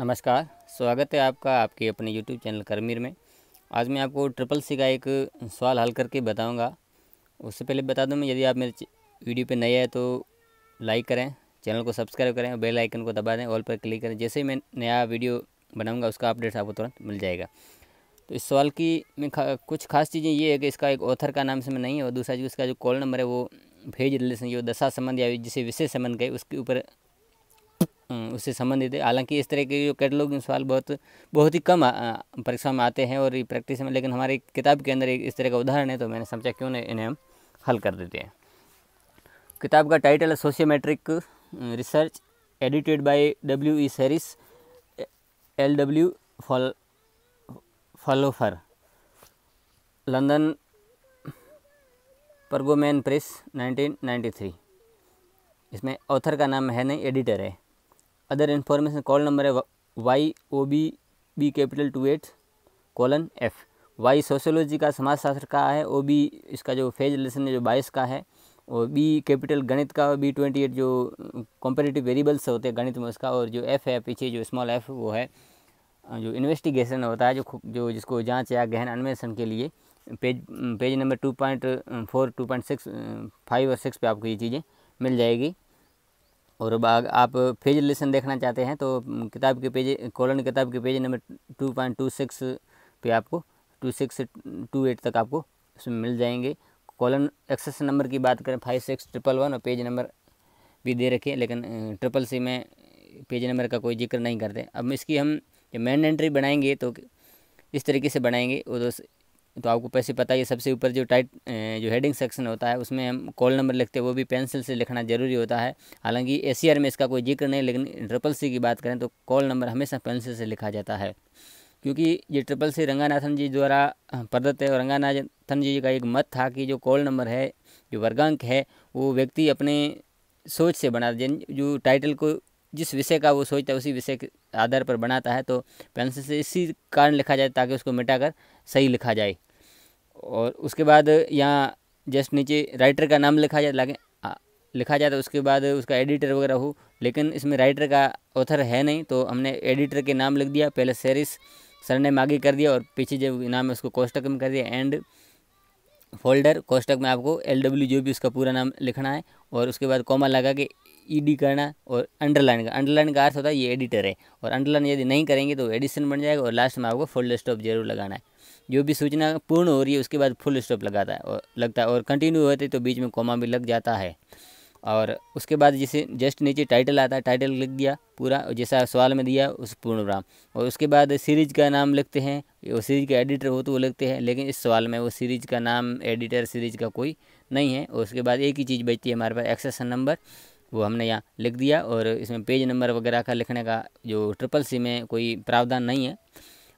नमस्कार स्वागत है आपका आपके अपने YouTube चैनल करमीर में आज मैं आपको ट्रिपल सी का एक सवाल हल करके बताऊंगा उससे पहले बता दूं मैं यदि आप मेरे वीडियो पे नए हैं तो लाइक करें चैनल को सब्सक्राइब करें बेल आइकन को दबा दें ऑल पर क्लिक करें जैसे ही मैं नया वीडियो बनाऊँगा उसका अपडेट आपको तुरंत मिल जाएगा तो इस सवाल की में खा, कुछ खास चीज़ें ये है कि इसका एक ऑथर का नाम इसमें नहीं है और दूसरा जो इसका जो कॉल नंबर है वो भेज रिलेशन जो दशा संबंध या जिसे विशेष संबंध गए उसके ऊपर हम्म, उससे संबंधित है हालांकि इस तरह के जो कैटलॉग सवाल बहुत बहुत ही कम परीक्षा में आते हैं और ये प्रैक्टिस में लेकिन हमारी किताब के अंदर एक इस तरह का उदाहरण है तो मैंने समझा क्यों नहीं इन्हें हम हल कर देते हैं किताब का टाइटल है sociometric research edited by W E Saris L W फॉल फॉलोफर लंदन परगोमैन प्रेस 1993 इसमें ऑथर का नाम है नहीं एडिटर है अदर इन्फॉर्मेशन कॉल नंबर है Y O B B capital two eight colon F Y sociology का समाजशास्त्र का है ओ बी इसका जो फेज लेसन है जो बाईस का है और बी कैपिटल गणित का बी ट्वेंटी एट जो कॉम्पिटेटिव वेरिएबल्स होते हैं गणित में उसका और जो एफ़ है पीछे जो स्मॉल एफ़ वो है जो इन्वेस्टिगेशन होता है जो जो जिसको जांच या गहन अन्वेषण के लिए page page number two point four two point six five और सिक्स पे आपको ये चीज़ें मिल जाएगी और अब आप पेज लेसन देखना चाहते हैं तो किताब के पेज कॉलन किताब के page number two point two six पे आपको टू सिक्स टू एट तक आपको उसमें मिल जाएंगे कॉलन एक्सेस नंबर की बात करें फाइव सिक्स ट्रिपल वन और पेज नंबर भी दे रखे लेकिन ट्रिपल सी में पेज नंबर का कोई जिक्र नहीं करते अब इसकी हम जब मेन एंट्री बनाएंगे तो इस तरीके से बनाएंगे और तो आपको पैसे पता ही सबसे ऊपर जो टाइट जो हेडिंग सेक्शन होता है उसमें हम कॉल नंबर लिखते हैं वो भी पेंसिल से लिखना ज़रूरी होता है हालांकि ए में इसका कोई जिक्र नहीं लेकिन ट्रिपल सी की बात करें तो कॉल नंबर हमेशा पेंसिल से लिखा जाता है क्योंकि ये ट्रिपल सी रंगानाथन जी द्वारा प्रदत्त है और रंगानाथन जी का एक मत था कि जो कॉल नंबर है जो वर्गांक है वो व्यक्ति अपने सोच से बना जिन जो टाइटल को जिस विषय का वो सोचता है उसी विषय के आधार पर बनाता है तो पेंसिल से इसी कारण लिखा जाए ताकि उसको मिटाकर सही लिखा जाए और उसके बाद यहाँ जस्ट नीचे राइटर का नाम लिखा जाए लगे लिखा जाता तो है उसके बाद उसका एडिटर वगैरह हो लेकिन इसमें राइटर का ऑथर है नहीं तो हमने एडिटर के नाम लिख दिया पहले सेरिस सर ने मागे कर दिया और पीछे जब नाम है उसको कोष्टक में कर दिया एंड फोल्डर कोष्टक में आपको एल डब्ल्यू जो भी उसका पूरा नाम लिखना है और उसके बाद कॉमा लगा के ई डी करना और अंडरलाइन का अंडरलाइन का अर्थ होता है ये एडिटर है और अंडरलाइन यदि नहीं करेंगे तो एडिशन बन जाएगा और लास्ट में आपको फोल्डर स्टॉप जरूर लगाना है जो भी सूचना पूर्ण हो रही है उसके बाद फुल स्टॉप लगाता है और लगता है और कंटिन्यू होते तो बीच में कोमा भी लग जाता है और उसके बाद जैसे जस्ट नीचे टाइटल आता है टाइटल लिख दिया पूरा जैसा सवाल में दिया उस पूर्ण राम और उसके बाद सीरीज का नाम लिखते हैं वो सीरीज के एडिटर हो तो वो लिखते हैं लेकिन इस सवाल में वो सीरीज का नाम एडिटर सीरीज का कोई नहीं है और उसके बाद एक ही चीज़ बचती है हमारे पास एक्सेसन नंबर वो हमने यहाँ लिख दिया और इसमें पेज नंबर वगैरह का लिखने का जो ट्रिपल सी में कोई प्रावधान नहीं है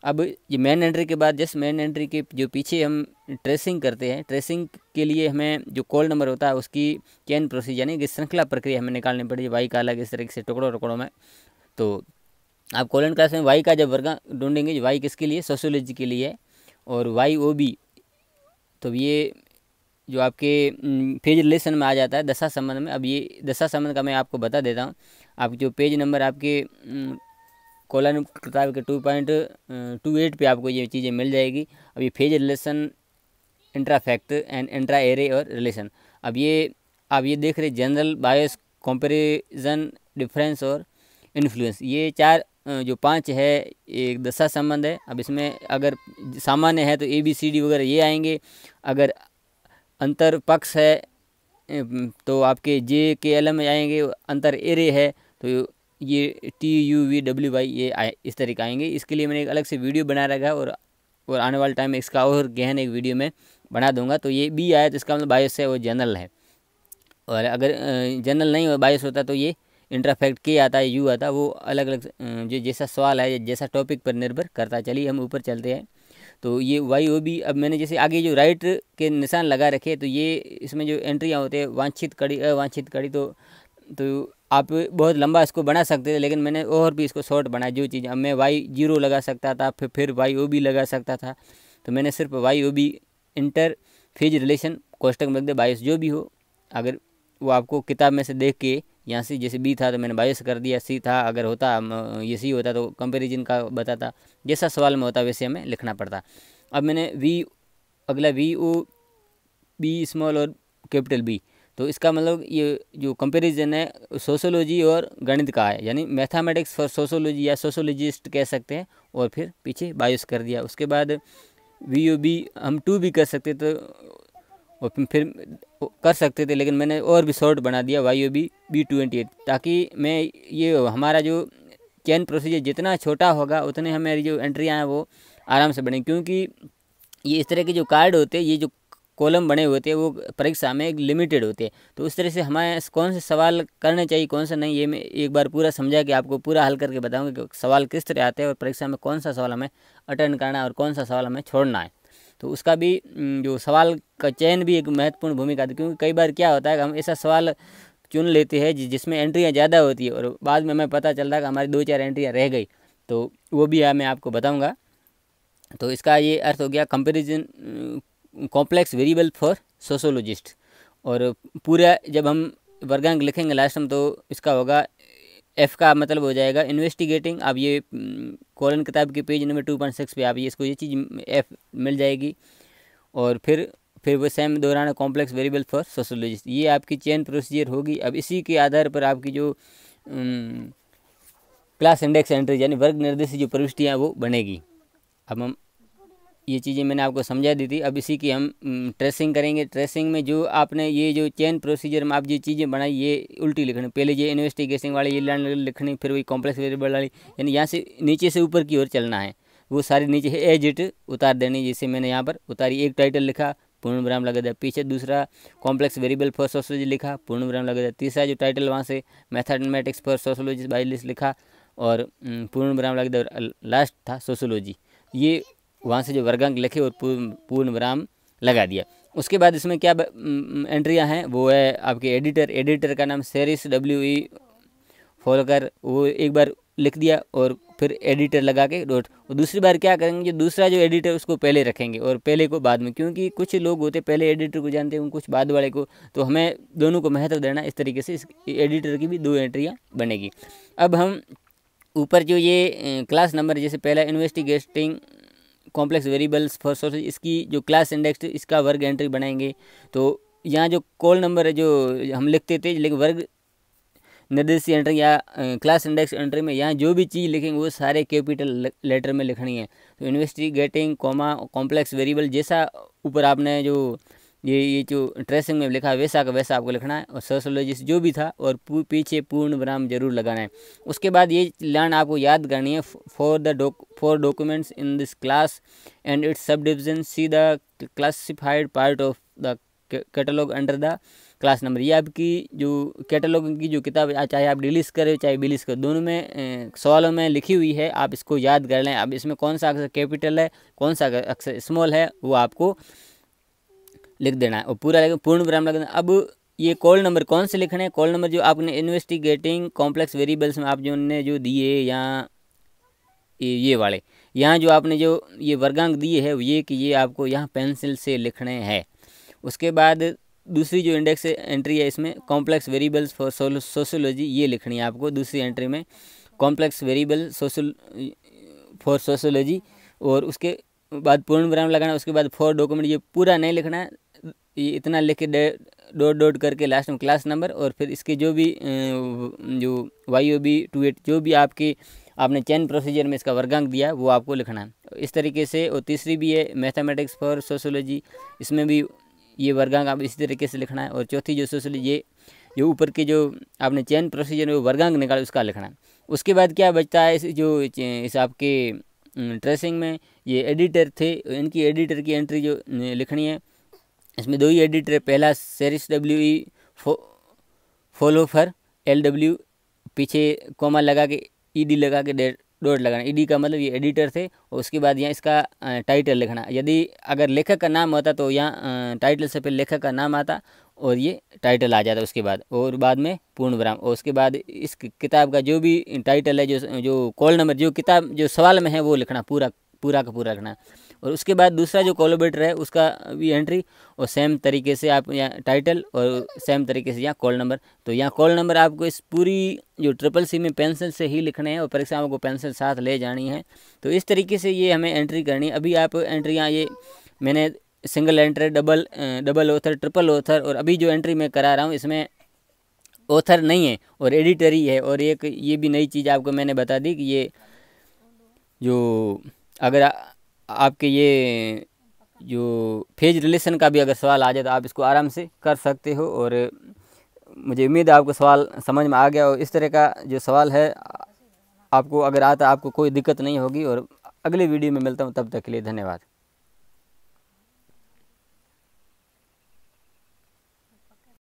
अब ये मेन एंट्री के बाद जस्ट मेन एंट्री के जो पीछे हम ट्रेसिंग करते हैं ट्रेसिंग के लिए हमें जो कॉल नंबर होता है उसकी चैन प्रोसीज यानी कि श्रृंखला प्रक्रिया हमें निकालनी पड़ी वाई का अलग इस तरीके से टुकड़ों टुकड़ों में तो आप कॉलन क्लास में वाई का जब वर्ग ढूंढेंगे वाई किसके लिए सोशोलॉजी के लिए और वाई ओ बी तो ये जो आपके पेज रिलेशन में आ जाता है दशा संबंध में अब ये दशा संबंध का मैं आपको बता देता हूँ आप जो पेज नंबर आपके कोलन किताब के टू पॉइंट टू एट पर आपको ये चीज़ें मिल जाएगी अब ये phase relation intra facet and intra array और रिलेशन अब ये आप ये देख रहे जनरल बायोस कंपेरिजन डिफरेंस और इन्फ्लुएंस ये चार जो पांच है एक दशा संबंध है अब इसमें अगर सामान्य है तो ए बी सी डी वगैरह ये आएंगे अगर अंतर पक्ष है तो आपके जे के एल एम आएंगे अंतर एरे है तो ये T U V W Y ये आए इस तरह के आएंगे इसके लिए मैंने एक अलग से वीडियो बना रखा है और और आने वाले टाइम में इसका और गहन एक वीडियो में बना दूंगा तो ये बी आया तो इसका मतलब बायोस है वो जनरल है और अगर जनरल नहीं हो बायोस होता तो ये इंटरफेक्ट के आता है यू आता वो अलग अलग जो जैसा सवाल है जैसा टॉपिक पर निर्भर करता है चलिए हम ऊपर चलते हैं तो ये वाई ओ बी अब मैंने जैसे आगे जो राइट के निशान लगा रखे तो ये इसमें जो एंट्रियाँ होते हैं वांछित कड़ी अवांछित कड़ी तो तो आप बहुत लंबा इसको बना सकते थे लेकिन मैंने और भी इसको शॉर्ट बनाया जो चीज़ अब मैं वाई जीरो लगा सकता था फिर फिर वाई ओ बी लगा सकता था तो मैंने सिर्फ Y O B inter phase relation कोष्टक में रख दिया बायस जो भी हो अगर वो आपको किताब में से देख के यहाँ से जैसे बी था तो मैंने बायस कर दिया सी था अगर होता ये सी होता तो कंपेरिजन का बताता जैसा सवाल में होता वैसे हमें लिखना पड़ता अब मैंने वी अगला वी ओ बी स्मॉल और कैपिटल बी तो इसका मतलब ये जो कंपैरिजन है सोशोलॉजी और गणित का है यानी मैथमेटिक्स फॉर सोशोलॉजी या सोशोलॉजिस्ट कह सकते हैं और फिर पीछे बायोस कर दिया उसके बाद वी यू बी हम टू भी कर सकते तो और फिर कर सकते थे लेकिन मैंने और भी शॉर्ट बना दिया Y U B B twenty eight ताकि मैं ये हमारा जो चैन प्रोसीजर जितना छोटा होगा उतने हमारी जो एंट्रियाँ हैं वो आराम से बने क्योंकि ये इस तरह के जो कार्ड होते हैं ये जो कॉलम बने हुए थे वो परीक्षा में लिमिटेड होते हैं तो उस तरह से हमें कौन से सवाल करने चाहिए कौन सा नहीं ये मैं एक बार पूरा समझा कि आपको पूरा हल करके बताऊँगा कि सवाल किस तरह आते हैं और परीक्षा में कौन सा सवाल हमें अटेंड करना है और कौन सा सवाल हमें छोड़ना है तो उसका भी जो सवाल का चयन भी एक महत्वपूर्ण भूमिका था क्योंकि कई बार क्या होता है कि हम ऐसा सवाल चुन लेते हैं जिसमें एंट्रियाँ ज़्यादा होती है और बाद में हमें पता चलता है कि हमारी दो चार एंट्रियाँ रह गई तो वो भी मैं आपको बताऊँगा तो इसका ये अर्थ हो गया comparison complex variable for sociologist और पूरा जब हम वर्गांक लिखेंगे लास्ट में तो इसका होगा एफ़ का मतलब हो जाएगा इन्वेस्टिगेटिंग आप ये कॉलन हम्म, किताब के page number two point six पर आप ये इसको ये चीज़ एफ़ मिल जाएगी और फिर फिर वो सेम दौरान कॉम्प्लेक्स वेरिएबल फॉर सोशोलॉजिस्ट ये आपकी चेन प्रोसीजर होगी अब इसी के आधार पर आपकी जो क्लास इंडेक्स एंट्री यानी वर्ग निर्देश जो प्रविष्टियाँ वो बनेगी अब हम ये चीज़ें मैंने आपको समझा दी थी अब इसी की हम ट्रेसिंग करेंगे ट्रेसिंग में जो आपने ये जो चेन प्रोसीजर में आप जो चीज़ें बनाई ये उल्टी लिखनी पहले ये इन्वेस्टिगेशन वाली ये लाइन लिखनी फिर वही कॉम्प्लेक्स वेरिएबल वाली यानी यहाँ से नीचे से ऊपर की ओर चलना है वो सारी नीचे एज इट उतार देनी जैसे मैंने यहाँ पर उतारी एक टाइटल लिखा पूर्ण विराम लगा दिया पीछे दूसरा कॉम्प्लेक्स वेरिएबल फॉर सोशोलॉजी लिखा पूर्ण विराम लगा दिया तीसरा जो टाइटल वहाँ से मैथमेटिक्स फॉर सोशोलॉजी बाइलिस लिखा और पूर्ण विराम लगा दिया और लास्ट था सोशोलॉजी ये वहाँ से जो वर्गांक लिखे और पूर्ण पूर्ण विराम लगा दिया उसके बाद इसमें क्या एंट्रियाँ हैं वो है आपके एडिटर एडिटर का नाम सेरिस डब्ल्यू ई फॉलो कर वो एक बार लिख दिया और फिर एडिटर लगा के डॉट और दूसरी बार क्या करेंगे जो दूसरा जो एडिटर उसको पहले रखेंगे और पहले को बाद में क्योंकि कुछ लोग होते पहले एडिटर को जानते हैं कुछ बाद वाले को तो हमें दोनों को महत्व देना इस तरीके से इस एडिटर की भी दो एंट्रियाँ बनेगी अब हम ऊपर जो ये क्लास नंबर जैसे पहला investigating complex variables for sources इसकी जो क्लास इंडेक्स इसका वर्ग एंट्री बनाएंगे तो यहाँ जो कॉल नंबर है जो हम लिखते थे लेकिन वर्ग निर्देश एंट्री या क्लास इंडेक्स एंट्री में यहाँ जो भी चीज़ लिखेंगे वो सारे कैपिटल लेटर में लिखनी है तो इन्वेस्टिगेटिंग कॉमा कॉम्प्लेक्स वेरिएबल जैसा ऊपर आपने जो ये ये जो ट्रेसिंग में लिखा है वैसा का वैसा आपको लिखना है और सोशोलॉजिस्ट जो भी था और पीछे पूर्ण विराम जरूर लगाना है उसके बाद ये लर्न आपको याद करनी है for the doc for documents in this class and its subdivision see the classified part of the catalogue under the class number ये आपकी जो कैटलॉग की जो किताब चाहे आप डिलीस करें चाहे बिलीस करें दोनों में सवालों में लिखी हुई है आप इसको याद कर लें अब इसमें कौन सा अक्सर कैपिटल है कौन सा अक्सर स्मॉल है वो आपको लिख देना है और पूरा पूर्ण विराम लग देना अब ये कॉल नंबर कौन से लिखना है कॉल नंबर जो आपने इन्वेस्टिगेटिंग कॉम्प्लेक्स वेरिएबल्स में आप जो ने जो दिए यहाँ ये ये वाले यहाँ जो आपने जो ये वर्गांक दिए है ये कि ये आपको यहाँ पेंसिल से लिखने हैं उसके बाद दूसरी जो इंडेक्स एंट्री है इसमें कॉम्प्लेक्स वेरिएबल्स फॉर सोशोलॉजी ये लिखनी है आपको दूसरी एंट्री में complex variable social for sociology और उसके बाद पूर्ण विराम लगाना उसके बाद फॉर डॉक्यूमेंट ये पूरा नहीं लिखना है ये इतना लेके डॉट डॉट करके लास्ट में क्लास नंबर और फिर इसके जो भी जो Y O B two eight जो भी आपके आपने चैन प्रोसीजर में इसका वर्गांक दिया वो आपको लिखना है इस तरीके से और तीसरी भी है मैथमेटिक्स फॉर सोशोलॉजी इसमें भी ये वर्गांक आप इसी तरीके से लिखना है और चौथी जो सोशोलॉजी ये जो ऊपर के जो आपने चैन प्रोसीजर में वर्गांक निकाला उसका लिखना है उसके बाद क्या बचता है इस जो इस आपके ट्रेसिंग में ये एडिटर थे इनकी एडिटर की एंट्री जो लिखनी है इसमें दो ही एडिटर है पहला Saris W E Fo Gallhofer L W पीछे कोमा लगा के ई e डी लगा के डॉट लगाना ई e डी का मतलब ये एडिटर थे और उसके बाद यहाँ इसका टाइटल लिखना यदि अगर लेखक का नाम होता तो यहाँ टाइटल से पहले लेखक का नाम आता और ये टाइटल आ जाता उसके बाद और बाद में पूर्ण विराम और उसके बाद इस किताब का जो भी टाइटल है जो जो कॉल नंबर जो किताब जो सवाल में है वो लिखना पूरा पूरा का पूरा रखना और उसके बाद दूसरा जो कॉलोबेटर है उसका भी एंट्री और सेम तरीके से आप यहाँ टाइटल और सेम तरीके से यहाँ कॉल नंबर तो यहाँ कॉल नंबर आपको इस पूरी जो ट्रिपल सी में पेंसिल से ही लिखने हैं और परीक्षा आपको पेंसिल साथ ले जानी है तो इस तरीके से ये हमें एंट्री करनी है अभी आप एंट्री यहाँ ये मैंने single entry double double author triple author और अभी जो एंट्री मैं करा रहा हूँ इसमें ऑथर नहीं है और एडिटर ही है और एक ये भी नई चीज़ आपको मैंने बता दी कि ये जो अगर आ, आपके ये जो फेज रिलेशन का भी अगर सवाल आ जाए तो आप इसको आराम से कर सकते हो और मुझे उम्मीद है आपको सवाल समझ में आ गया और इस तरह का जो सवाल है आपको अगर आता आपको कोई दिक्कत नहीं होगी और अगले वीडियो में मिलता हूँ तब तक के लिए धन्यवाद